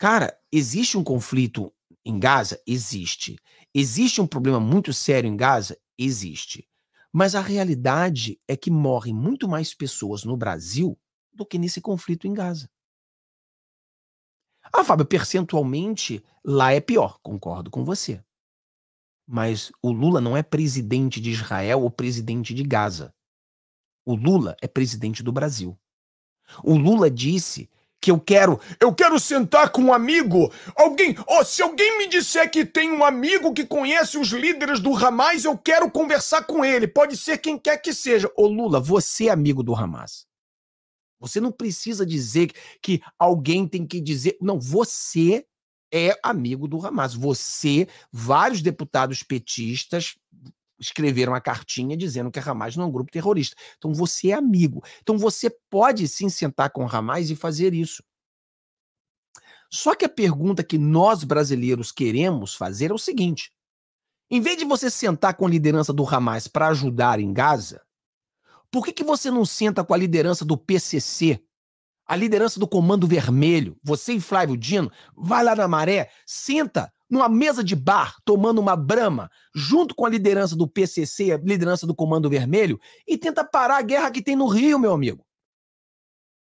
Cara, existe um conflito em Gaza? Existe. Existe um problema muito sério em Gaza? Existe. Mas a realidade é que morrem muito mais pessoas no Brasil do que nesse conflito em Gaza. Ah, Fábio, percentualmente lá é pior, concordo com você. Mas o Lula não é presidente de Israel ou presidente de Gaza. O Lula é presidente do Brasil. O Lula disse que eu quero. Eu quero sentar com um amigo. Alguém, oh, se alguém me disser que tem um amigo que conhece os líderes do Hamas, eu quero conversar com ele. Pode ser quem quer que seja. Ô oh, Lula, você é amigo do Hamas. Você não precisa dizer que alguém tem que dizer. Não, você é amigo do Hamas. Você, vários deputados petistas, escreveram uma cartinha dizendo que a Hamas não é um grupo terrorista. Então você é amigo. Então você pode sim sentar com o Hamas e fazer isso. Só que a pergunta que nós brasileiros queremos fazer é o seguinte: em vez de você sentar com a liderança do Hamas para ajudar em Gaza, por que, que você não senta com a liderança do PCC, a liderança do Comando Vermelho? Você e Flávio Dino, vai lá na maré, senta numa mesa de bar, tomando uma brama, junto com a liderança do PCC, a liderança do Comando Vermelho, e tenta parar a guerra que tem no Rio, meu amigo.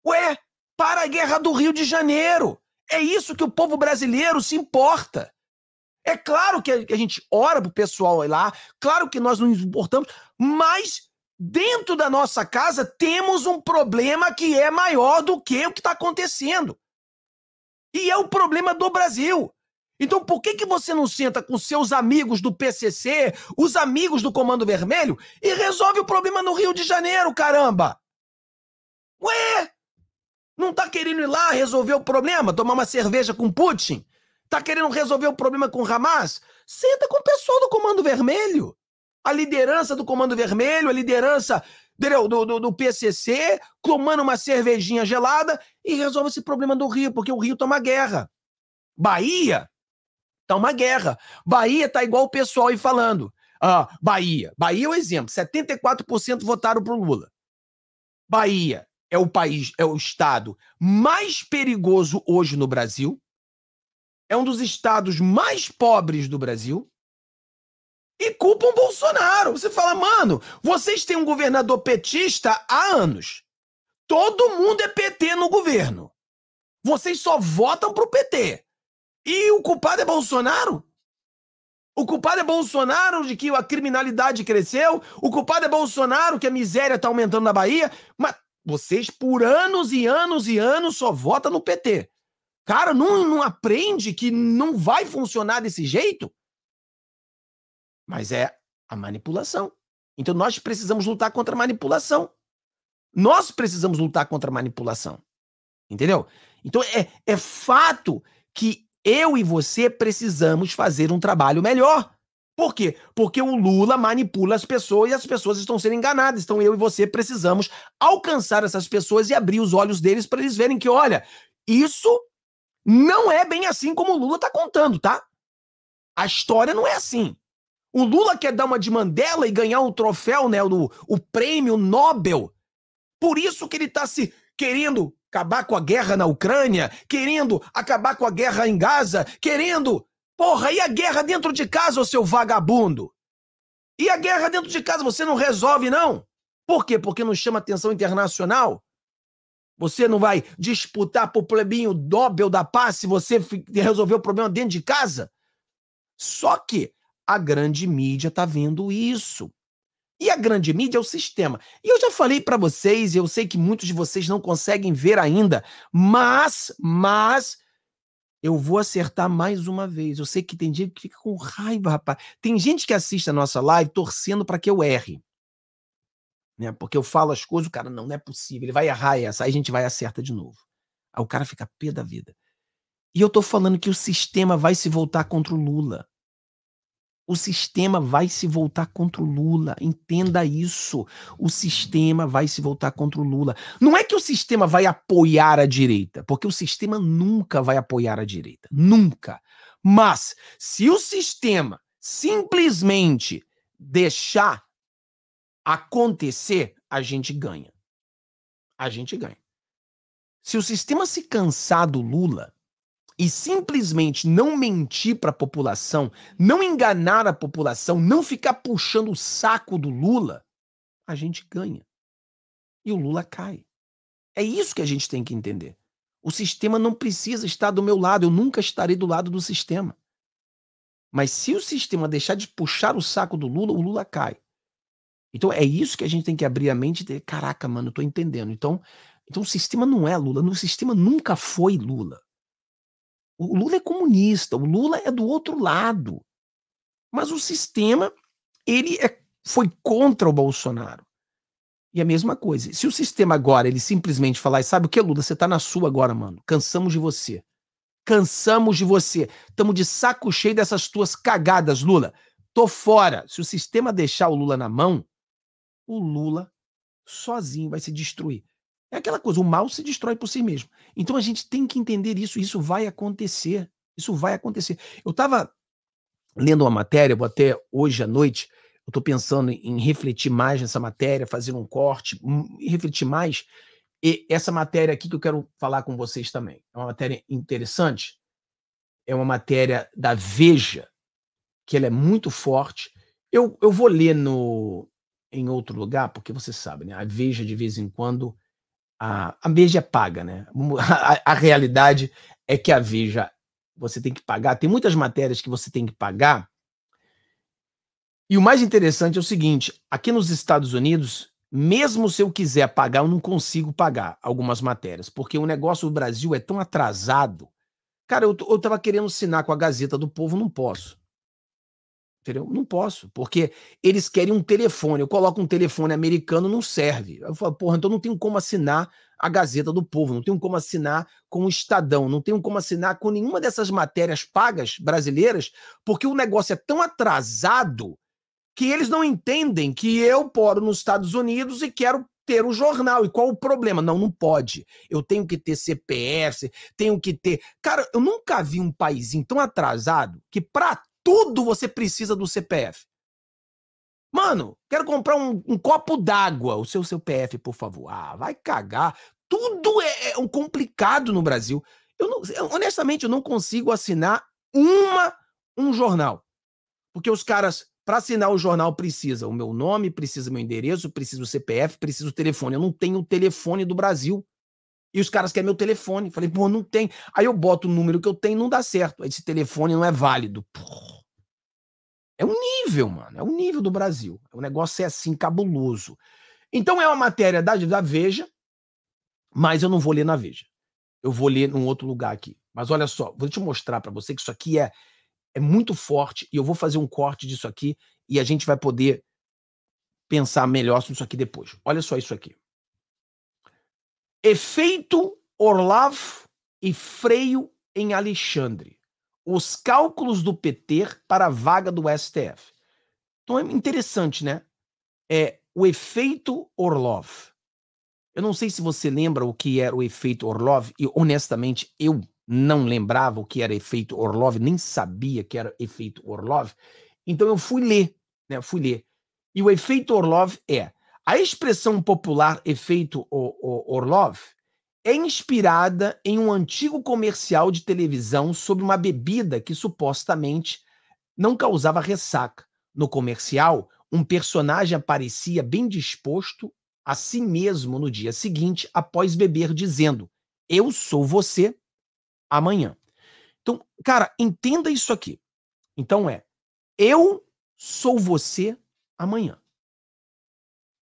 Ué, para a guerra do Rio de Janeiro. É isso que o povo brasileiro se importa. É claro que a gente ora pro pessoal ir lá, claro que nós nos importamos, mas dentro da nossa casa temos um problema que é maior do que o que está acontecendo. E é o problema do Brasil. Então por que, que você não senta com seus amigos do PCC, os amigos do Comando Vermelho, e resolve o problema no Rio de Janeiro, caramba? Ué! Não tá querendo ir lá resolver o problema, tomar uma cerveja com Putin? Tá querendo resolver o problema com Hamas? Senta com o pessoal do Comando Vermelho. A liderança do Comando Vermelho, a liderança do, do, do PCC, tomando uma cervejinha gelada e resolve esse problema do Rio, porque o Rio toma guerra. Bahia Tá uma guerra. Bahia tá igual o pessoal aí falando. Ah, Bahia. Bahia é o um exemplo. 74% votaram pro Lula. Bahia é o país, é o estado mais perigoso hoje no Brasil. É um dos estados mais pobres do Brasil. E culpam Bolsonaro. Você fala, mano, vocês têm um governador petista há anos. Todo mundo é PT no governo. Vocês só votam pro PT. E o culpado é Bolsonaro? O culpado é Bolsonaro de que a criminalidade cresceu? O culpado é Bolsonaro que a miséria está aumentando na Bahia? Mas vocês, por anos e anos e anos, só votam no PT. Cara, não, não aprende que não vai funcionar desse jeito? Mas é a manipulação. Então nós precisamos lutar contra a manipulação. Nós precisamos lutar contra a manipulação. Entendeu? Então é, é fato que eu e você precisamos fazer um trabalho melhor. Por quê? Porque o Lula manipula as pessoas e as pessoas estão sendo enganadas. Então eu e você precisamos alcançar essas pessoas e abrir os olhos deles para eles verem que, olha, isso não é bem assim como o Lula está contando, tá? A história não é assim. O Lula quer dar uma de Mandela e ganhar um troféu, né, o, o prêmio Nobel. Por isso que ele está se querendo acabar com a guerra na Ucrânia, querendo acabar com a guerra em Gaza, querendo. Porra, e a guerra dentro de casa, ô seu vagabundo? E a guerra dentro de casa você não resolve, não? Por quê? Porque não chama atenção internacional? Você não vai disputar pro plebinho Nobel da Paz se você resolver o problema dentro de casa? Só que a grande mídia tá vendo isso. E a grande mídia é o sistema. E eu já falei para vocês, eu sei que muitos de vocês não conseguem ver ainda, mas, mas eu vou acertar mais uma vez. Eu sei que tem gente que fica com raiva, rapaz. Tem gente que assiste a nossa live torcendo para que eu erre. Né? Porque eu falo as coisas, o cara não, não é possível, ele vai errar essa, aí a gente vai e acerta de novo. Aí o cara fica pé da vida. E eu tô falando que o sistema vai se voltar contra o Lula. O sistema vai se voltar contra o Lula. Entenda isso. O sistema vai se voltar contra o Lula. Não é que o sistema vai apoiar a direita, porque o sistema nunca vai apoiar a direita. Nunca. Mas se o sistema simplesmente deixar acontecer, a gente ganha. A gente ganha. Se o sistema se cansar do Lula, e simplesmente não mentir para a população, não enganar a população, não ficar puxando o saco do Lula, a gente ganha. E o Lula cai. É isso que a gente tem que entender. O sistema não precisa estar do meu lado, eu nunca estarei do lado do sistema. Mas se o sistema deixar de puxar o saco do Lula, o Lula cai. Então é isso que a gente tem que abrir a mente e dizer, caraca, mano, eu tô entendendo. Então, então o sistema não é Lula, o sistema nunca foi Lula. O Lula é comunista, o Lula é do outro lado. Mas o sistema, ele é, foi contra o Bolsonaro. E a mesma coisa. Se o sistema agora ele simplesmente falar, sabe o que, Lula? Você tá na sua agora, mano. Cansamos de você. Cansamos de você. Estamos de saco cheio dessas tuas cagadas, Lula. Tô fora. Se o sistema deixar o Lula na mão, o Lula sozinho vai se destruir. É aquela coisa, o mal se destrói por si mesmo. Então a gente tem que entender isso, isso vai acontecer. Isso vai acontecer. Eu estava lendo uma matéria, vou até hoje à noite, eu estou pensando em refletir mais nessa matéria, fazer um corte, hum, refletir mais. E essa matéria aqui que eu quero falar com vocês também. É uma matéria interessante. É uma matéria da Veja, que ela é muito forte. Eu, eu vou ler no, em outro lugar, porque você sabe, né? A Veja, de vez em quando, a, a Veja paga, né? A, a, realidade é que a Veja você tem que pagar. Tem muitas matérias que você tem que pagar. E o mais interessante é o seguinte: aqui nos Estados Unidos, mesmo se eu quiser pagar, eu não consigo pagar algumas matérias, porque o negócio do Brasil é tão atrasado. Cara, eu, eu tava querendo assinar com a Gazeta do Povo, não posso. Entendeu? Não posso, porque eles querem um telefone. Eu coloco um telefone americano, não serve. Eu falo, porra, então não tenho como assinar a Gazeta do Povo, não tenho como assinar com o Estadão, não tenho como assinar com nenhuma dessas matérias pagas brasileiras, porque o negócio é tão atrasado que eles não entendem que eu poro nos Estados Unidos e quero ter um jornal. E qual o problema? Não, não pode. Eu tenho que ter CPS, tenho que ter. Cara, eu nunca vi um país tão atrasado que para tudo você precisa do CPF. Mano, quero comprar um, um copo d'água. O seu CPF, por favor. Ah, vai cagar. Tudo é, é um complicado no Brasil. Eu, não, eu, honestamente, eu não consigo assinar uma um jornal. Porque os caras, para assinar o jornal, precisa o meu nome, precisa o meu endereço, precisa o CPF, precisa o telefone. Eu não tenho o telefone do Brasil. E os caras querem meu telefone. Falei, pô, não tem. Aí eu boto o número que eu tenho não dá certo. Aí esse telefone não é válido. É um nível, mano. É um nível do Brasil. O negócio é assim, cabuloso. Então é uma matéria da, da Veja, mas eu não vou ler na Veja. Eu vou ler num outro lugar aqui. Mas olha só, vou te mostrar para você que isso aqui é, é muito forte e eu vou fazer um corte disso aqui e a gente vai poder pensar melhor sobre isso aqui depois. Olha só isso aqui. Efeito Orlov e freio em Alexandre. Os cálculos do PT para a vaga do STF. Então é interessante, né? É o efeito Orlov. Eu não sei se você lembra o que era o efeito Orlov, e honestamente eu não lembrava o que era efeito Orlov, nem sabia que era efeito Orlov. Então eu fui ler, né? Eu fui ler. E o efeito Orlov é a expressão popular efeito Orlov é inspirada em um antigo comercial de televisão sobre uma bebida que supostamente não causava ressaca. No comercial, um personagem aparecia bem disposto a si mesmo no dia seguinte após beber, dizendo: Eu sou você amanhã. Então, cara, entenda isso aqui. Então é: Eu sou você amanhã.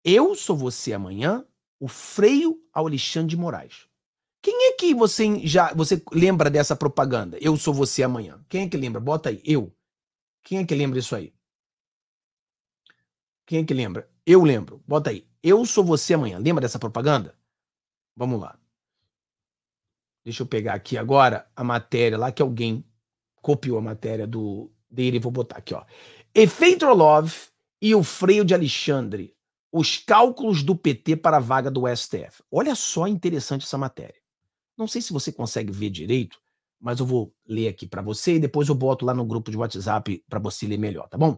Eu sou você amanhã, o freio ao Alexandre de Moraes. Quem é que você já você lembra dessa propaganda? Eu sou você amanhã. Quem é que lembra? Bota aí, eu. Quem é que lembra isso aí? Quem é que lembra? Eu lembro. Bota aí. Eu sou você amanhã. Lembra dessa propaganda? Vamos lá. Deixa eu pegar aqui agora a matéria lá que alguém copiou a matéria do dele e vou botar aqui, ó. Efeito Love e o freio de Alexandre os cálculos do PT para a vaga do STF. Olha só interessante essa matéria. Não sei se você consegue ver direito, mas eu vou ler aqui para você e depois eu boto lá no grupo de WhatsApp para você ler melhor, tá bom?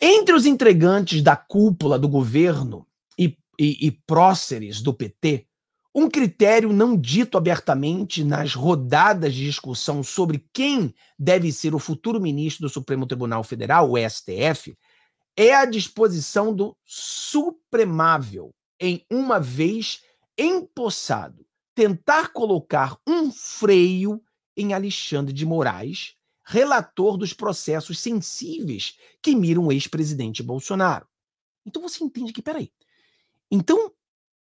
Entre os entregantes da cúpula do governo e, e, e próceres do PT, um critério não dito abertamente nas rodadas de discussão sobre quem deve ser o futuro ministro do Supremo Tribunal Federal, o STF, é a disposição do supremável em uma vez empossado, tentar colocar um freio em Alexandre de Moraes, relator dos processos sensíveis que miram o ex-presidente Bolsonaro. Então você entende que, peraí. Então,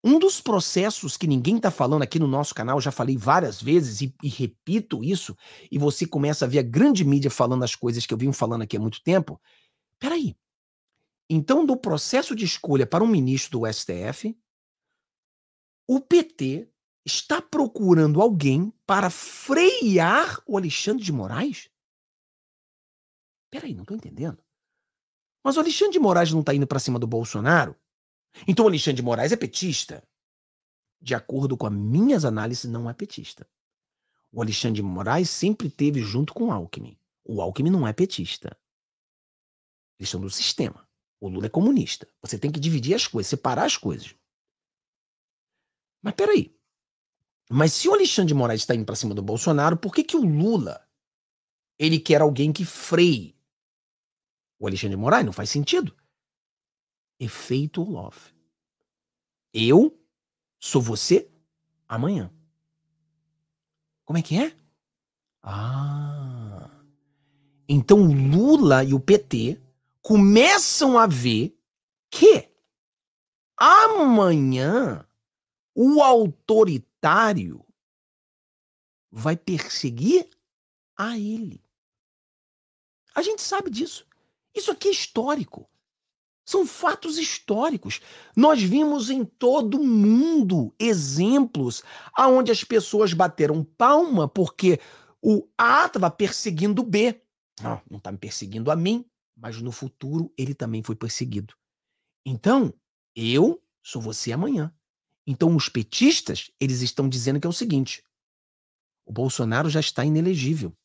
um dos processos que ninguém está falando aqui no nosso canal, já falei várias vezes e, e, repito isso, e você começa a ver a grande mídia falando as coisas que eu vim falando aqui há muito tempo. Peraí, então, do processo de escolha para um ministro do STF, o PT está procurando alguém para frear o Alexandre de Moraes? Peraí, não estou entendendo. Mas o Alexandre de Moraes não está indo para cima do Bolsonaro? Então o Alexandre de Moraes é petista? De acordo com as minhas análises, não é petista. O Alexandre de Moraes sempre teve junto com o Alckmin. O Alckmin não é petista. Eles são do sistema. O Lula é comunista. Você tem que dividir as coisas, separar as coisas. Mas peraí. Mas se o Alexandre de Moraes está indo para cima do Bolsonaro, por que, que o Lula ele quer alguém que freie? O Alexandre de Moraes não faz sentido. Efeito Olof. Eu sou você amanhã. Como é que é? Ah. Então o Lula e o PT começam a ver que amanhã o autoritário vai perseguir a ele. A gente sabe disso. Isso aqui é histórico. São fatos históricos. Nós vimos em todo mundo exemplos aonde as pessoas bateram palma porque o A estava perseguindo o B. Ah, não, não está me perseguindo a mim mas no futuro ele também foi perseguido. Então, eu sou você amanhã. Então, os petistas, eles estão dizendo que é o seguinte: o Bolsonaro já está inelegível.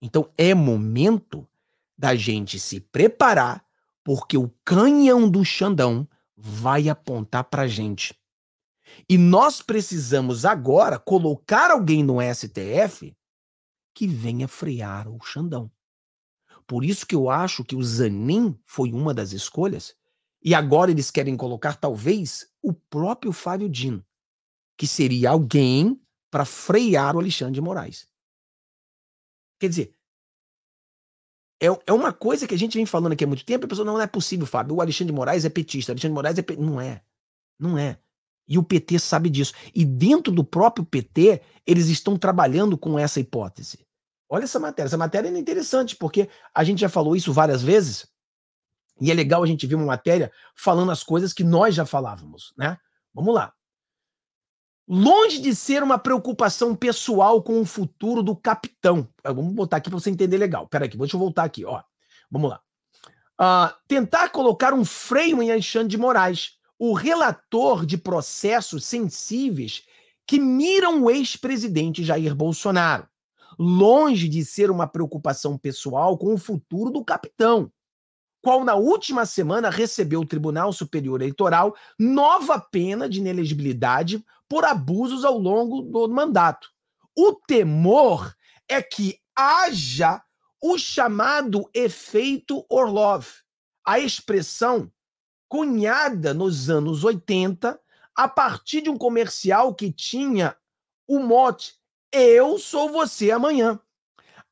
Então, é momento da gente se preparar, porque o canhão do Xandão vai apontar para a gente. E nós precisamos agora colocar alguém no STF que venha frear o Xandão. Por isso que eu acho que o Zanin foi uma das escolhas. E agora eles querem colocar, talvez, o próprio Fábio Dino, que seria alguém para frear o Alexandre de Moraes. Quer dizer, é, é uma coisa que a gente vem falando aqui há muito tempo, a pessoa não, não é possível, Fábio, o Alexandre de Moraes é petista, o Alexandre de Moraes é petista. Não é, não é. E o PT sabe disso. E dentro do próprio PT, eles estão trabalhando com essa hipótese. Olha essa matéria. Essa matéria é interessante, porque a gente já falou isso várias vezes, e é legal a gente ver uma matéria falando as coisas que nós já falávamos, né? Vamos lá. Longe de ser uma preocupação pessoal com o futuro do capitão. Ah, vamos botar aqui para você entender legal. Peraí, aqui, deixa eu voltar aqui, ó. Vamos lá. Uh, tentar colocar um freio em Alexandre de Moraes, o relator de processos sensíveis que miram o ex-presidente Jair Bolsonaro longe de ser uma preocupação pessoal com o futuro do capitão, qual na última semana recebeu o Tribunal Superior Eleitoral nova pena de inelegibilidade por abusos ao longo do mandato. O temor é que haja o chamado efeito Orlov, a expressão cunhada nos anos 80 a partir de um comercial que tinha o mote eu sou você amanhã.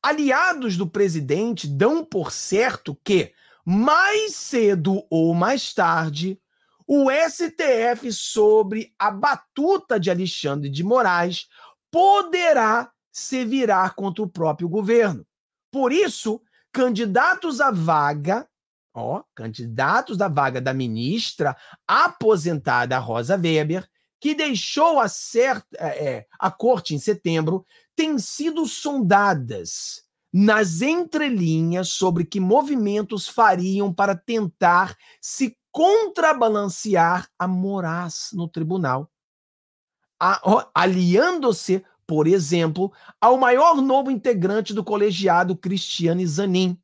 Aliados do presidente dão por certo que, mais cedo ou mais tarde, o STF, sobre a batuta de Alexandre de Moraes, poderá se virar contra o próprio governo. Por isso, candidatos à vaga, ó, candidatos da vaga da ministra aposentada Rosa Weber que deixou a, certa, é, é, a corte em setembro têm sido sondadas nas entrelinhas sobre que movimentos fariam para tentar se contrabalancear a Moraes no tribunal, aliando-se, por exemplo, ao maior novo integrante do colegiado, Cristiane Zanin,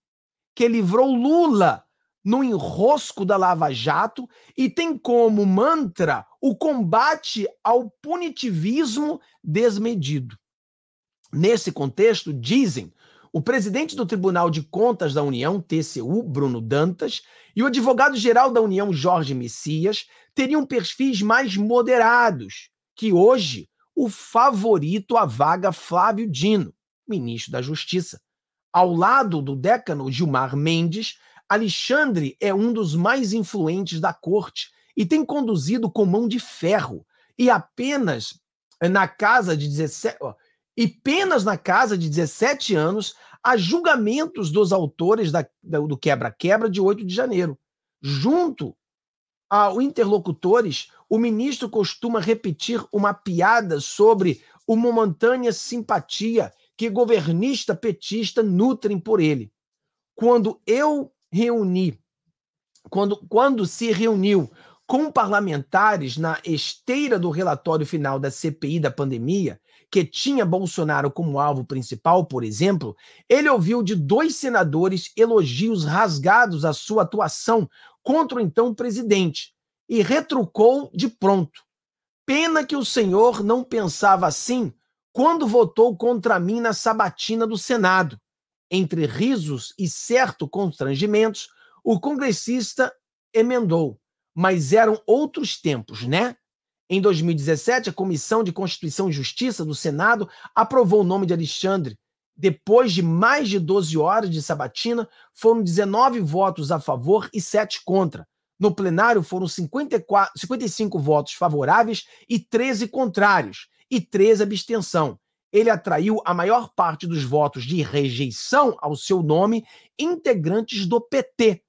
que livrou Lula no enrosco da Lava Jato e tem como mantra o combate ao punitivismo desmedido. Nesse contexto, dizem o presidente do Tribunal de Contas da União, TCU, Bruno Dantas, e o advogado-geral da União, Jorge Messias, teriam perfis mais moderados que hoje o favorito à vaga Flávio Dino, ministro da Justiça. Ao lado do décano Gilmar Mendes, Alexandre é um dos mais influentes da corte e tem conduzido com mão de ferro, e apenas eh, na casa de 17 ó, e penas na casa de 17 anos a julgamentos dos autores da, do quebra-quebra de 8 de janeiro. Junto ao interlocutores, o ministro costuma repetir uma piada sobre o momentânea simpatia que governista petista nutrem por ele. Quando eu reuni, quando, quando se reuniu com parlamentares na esteira do relatório final da CPI da pandemia, que tinha Bolsonaro como alvo principal, por exemplo, ele ouviu de dois senadores elogios rasgados à sua atuação contra o então presidente e retrucou de pronto. Pena que o senhor não pensava assim quando votou contra mim na sabatina do Senado. Entre risos e certo constrangimentos, o congressista emendou: mas eram outros tempos, né? Em 2017, a Comissão de Constituição e Justiça do Senado aprovou o nome de Alexandre. Depois de mais de 12 horas de sabatina, foram 19 votos a favor e 7 contra. No plenário foram 54, 55 votos favoráveis e 13 contrários, e 13 abstenção. Ele atraiu a maior parte dos votos de rejeição ao seu nome integrantes do PT.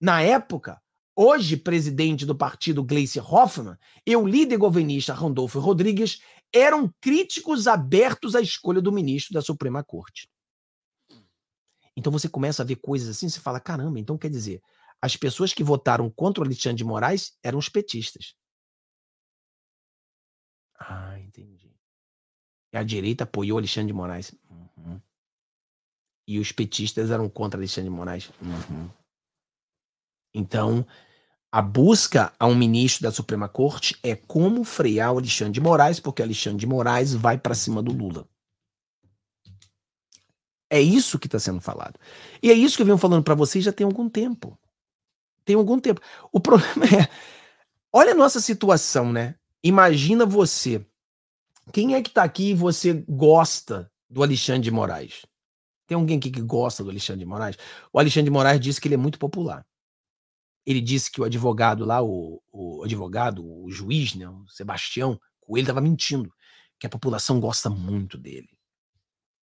Na época, hoje presidente do partido Gleice Hoffmann, e o líder governista Randolfo Rodrigues eram críticos abertos à escolha do ministro da Suprema Corte. Então você começa a ver coisas assim, você fala, caramba, então quer dizer, as pessoas que votaram contra o Alexandre de Moraes eram os petistas. Ah, entendi. E a direita apoiou Alexandre de Moraes. Uhum. E os petistas eram contra Alexandre de Moraes. Uhum. Então, a busca a um ministro da Suprema Corte é como frear o Alexandre de Moraes, porque Alexandre de Moraes vai para cima do Lula. É isso que está sendo falado. E é isso que eu venho falando para vocês já tem algum tempo. Tem algum tempo. O problema é. Olha a nossa situação, né? Imagina você. Quem é que está aqui e você gosta do Alexandre de Moraes? Tem alguém aqui que gosta do Alexandre de Moraes? O Alexandre de Moraes disse que ele é muito popular ele disse que o advogado lá, o, o advogado, o juiz, né, o Sebastião Coelho, estava mentindo, que a população gosta muito dele.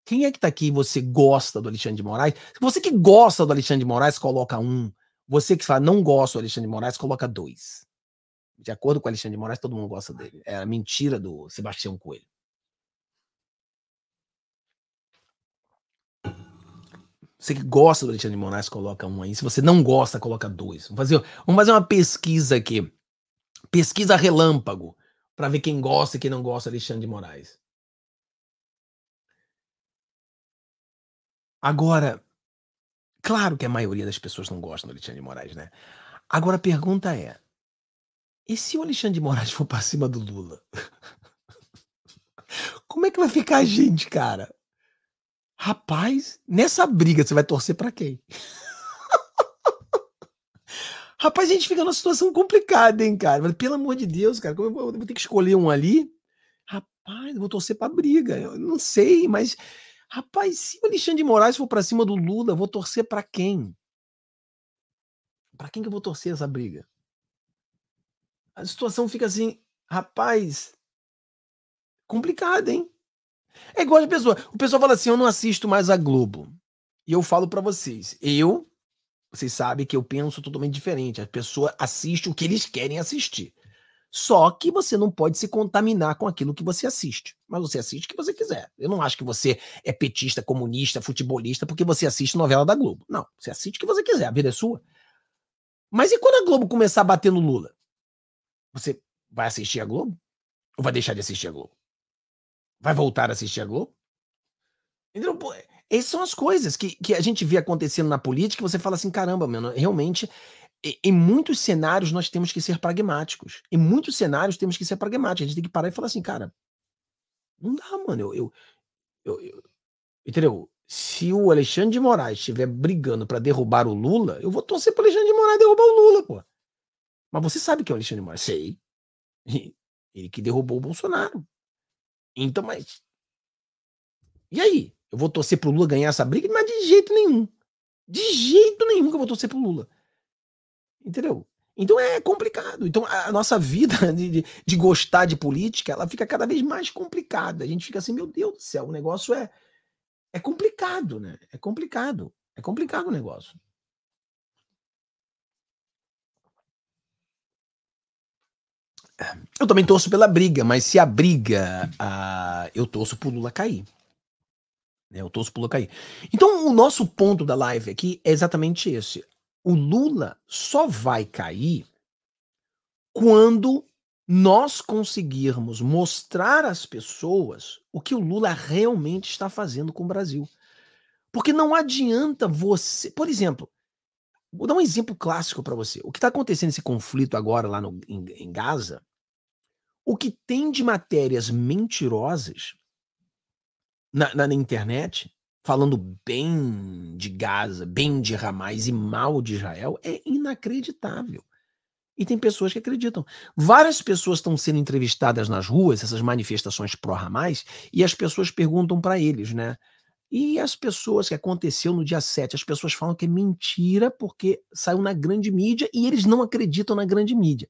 Quem é que está aqui e você gosta do Alexandre de Moraes? Você que gosta do Alexandre de Moraes, coloca um. Você que fala não gosta do Alexandre de Moraes, coloca dois. De acordo com o Alexandre de Moraes, todo mundo gosta dele. Era mentira do Sebastião Coelho. Você que gosta do Alexandre Moraes, coloca um aí. Se você não gosta, coloca dois. Vamos fazer, vamos fazer uma pesquisa aqui. Pesquisa relâmpago. Para ver quem gosta e quem não gosta do Alexandre de Moraes. Agora, claro que a maioria das pessoas não gosta do Alexandre de Moraes, né? Agora a pergunta é: e se o Alexandre de Moraes for para cima do Lula? Como é que vai ficar a gente, cara? Rapaz, nessa briga você vai torcer para quem? Rapaz, a gente fica numa situação complicada, hein, cara? pelo amor de Deus, cara, eu vou, eu vou ter que escolher um ali. Rapaz, vou torcer pra briga. Eu não sei, mas. Rapaz, se o Alexandre de Moraes for para cima do Lula, vou torcer para quem? Para quem que eu vou torcer essa briga? A situação fica assim, rapaz, complicada, hein? É igual a pessoa. O pessoal fala assim: eu não assisto mais a Globo. E eu falo para vocês, eu, vocês sabem que eu penso totalmente diferente. A pessoa assiste o que eles querem assistir. Só que você não pode se contaminar com aquilo que você assiste. Mas você assiste o que você quiser. Eu não acho que você é petista, comunista, futebolista, porque você assiste novela da Globo. Não, você assiste o que você quiser, a vida é sua. Mas e quando a Globo começar a bater no Lula? Você vai assistir a Globo? Ou vai deixar de assistir a Globo? Vai voltar a assistir a Globo? Entendeu? Essas são as coisas que, que a gente vê acontecendo na política e você fala assim: caramba, mano, realmente, em muitos cenários nós temos que ser pragmáticos. Em muitos cenários temos que ser pragmáticos. A gente tem que parar e falar assim, cara, não dá, mano. Eu, eu, eu, eu entendeu? Se o Alexandre de Moraes estiver brigando para derrubar o Lula, eu vou torcer para Alexandre de Moraes derrubar o Lula, pô. Mas você sabe que é o Alexandre de Moraes? Sei. Ele que derrubou o Bolsonaro. Então, mas. E aí? Eu vou torcer pro Lula ganhar essa briga? Mas de jeito nenhum. De jeito nenhum que eu vou torcer pro Lula. Entendeu? Então é complicado. Então a nossa vida de, de, de, gostar de política, ela fica cada vez mais complicada. A gente fica assim, meu Deus do céu, o negócio é é complicado, né? É complicado. É complicado o negócio. Eu também torço pela briga, mas se a briga. Ah, eu torço pro Lula cair. Né, eu torço pro Lula cair. Então, o nosso ponto da live aqui é exatamente esse. O Lula só vai cair quando nós conseguirmos mostrar às pessoas o que o Lula realmente está fazendo com o Brasil. Porque não adianta você. Por exemplo, Vou dar um exemplo clássico para você. O que está acontecendo esse conflito agora lá no, em, em Gaza? O que tem de matérias mentirosas na, na, na, internet, falando bem de Gaza, bem de Hamas e mal de Israel, é inacreditável. E tem pessoas que acreditam. Várias pessoas estão sendo entrevistadas nas ruas, essas manifestações pró-Hamas, e as pessoas perguntam para eles, né? E as pessoas que aconteceu no dia 7, as pessoas falam que é mentira porque saiu na grande mídia e eles não acreditam na grande mídia.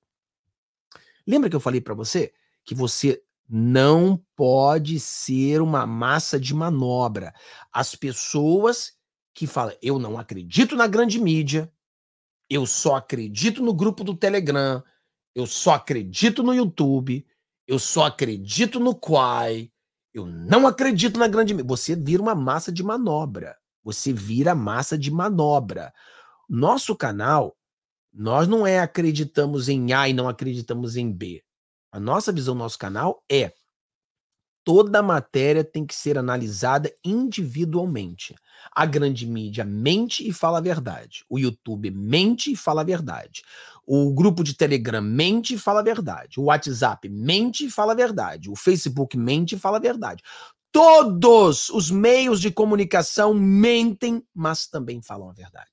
Lembra que eu falei para você que você não pode ser uma massa de manobra. As pessoas que falam, eu não acredito na grande mídia, eu só acredito no grupo do Telegram, eu só acredito no YouTube, eu só acredito no Quai, eu não acredito na grande. Você vira uma massa de manobra. Você vira massa de manobra. Nosso canal, nós não é acreditamos em A e não acreditamos em B. A nossa visão, nosso canal é toda matéria tem que ser analisada individualmente. A grande mídia mente e fala a verdade. O YouTube mente e fala a verdade. O grupo de Telegram mente e fala a verdade. O WhatsApp mente e fala a verdade. O Facebook mente e fala a verdade. Todos os meios de comunicação mentem, mas também falam a verdade.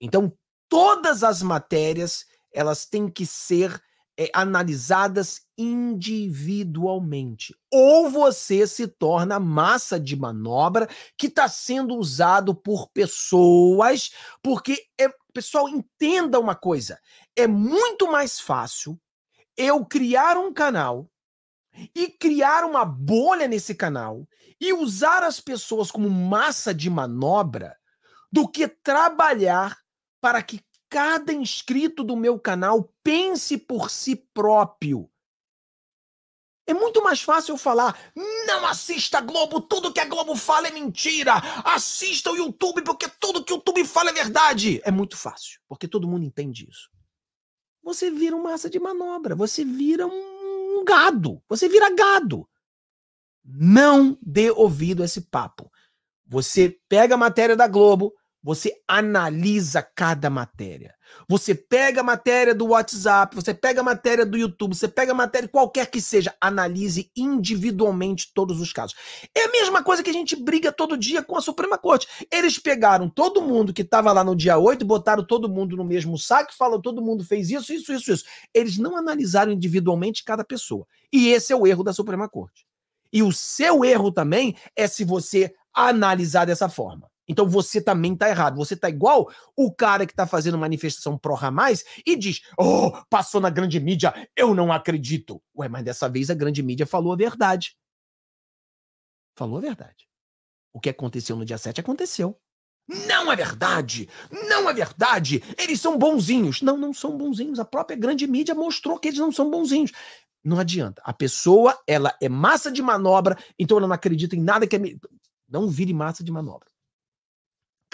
Então, todas as matérias, elas têm que ser é, analisadas individualmente. Ou você se torna massa de manobra que está sendo usado por pessoas, porque é, Pessoal, entenda uma coisa: é muito mais fácil eu criar um canal e criar uma bolha nesse canal e usar as pessoas como massa de manobra do que trabalhar para que cada inscrito do meu canal pense por si próprio é muito mais fácil falar: não assista a Globo, tudo que a Globo fala é mentira. Assista o YouTube, porque tudo que o YouTube fala é verdade. É muito fácil, porque todo mundo entende isso. Você vira uma massa de manobra, você vira um gado, você vira gado. Não dê ouvido a esse papo. Você pega a matéria da Globo, você analisa cada matéria. Você pega a matéria do WhatsApp, você pega a matéria do YouTube, você pega a matéria qualquer que seja, analise individualmente todos os casos. É a mesma coisa que a gente briga todo dia com a Suprema Corte. Eles pegaram todo mundo que estava lá no dia 8, botaram todo mundo no mesmo saco, falam todo mundo fez isso, isso, isso, isso. Eles não analisaram individualmente cada pessoa. E esse é o erro da Suprema Corte. E o seu erro também é se você analisar dessa forma. Então você também está errado. Você está igual o cara que está fazendo manifestação pro Hamas e diz: "Oh, passou na grande mídia, eu não acredito". Ué, mas dessa vez a grande mídia falou a verdade. Falou a verdade. O que aconteceu no dia 7 aconteceu. Não é verdade! Não é verdade! Eles são bonzinhos. Não, não são bonzinhos. A própria grande mídia mostrou que eles não são bonzinhos. Não adianta. A pessoa, ela é massa de manobra, então ela não acredita em nada que é. Não vire massa de manobra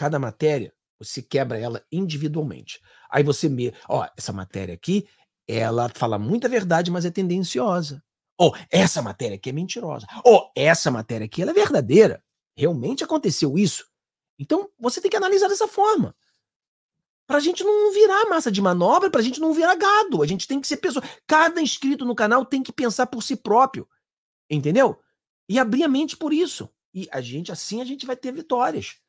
cada matéria, você quebra ela individualmente. Aí você me, ó, essa matéria aqui, ela fala muita verdade, mas é tendenciosa. Ou essa matéria aqui é mentirosa. Ou essa matéria aqui ela é verdadeira. Realmente aconteceu isso. Então você tem que analisar dessa forma. Para a gente não virar massa de manobra, para a gente não virar gado. A gente tem que ser pessoa. Cada inscrito no canal tem que pensar por si próprio. Entendeu? E abrir a mente por isso. E a gente, assim, a gente vai ter vitórias.